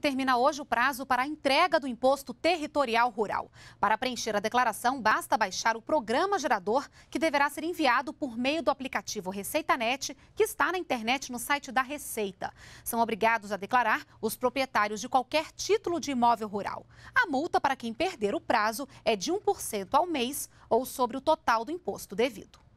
termina hoje o prazo para a entrega do imposto territorial rural. Para preencher a declaração, basta baixar o programa gerador, que deverá ser enviado por meio do aplicativo ReceitaNet, que está na internet no site da Receita. São obrigados a declarar os proprietários de qualquer título de imóvel rural. A multa para quem perder o prazo é de 1% ao mês ou sobre o total do imposto devido.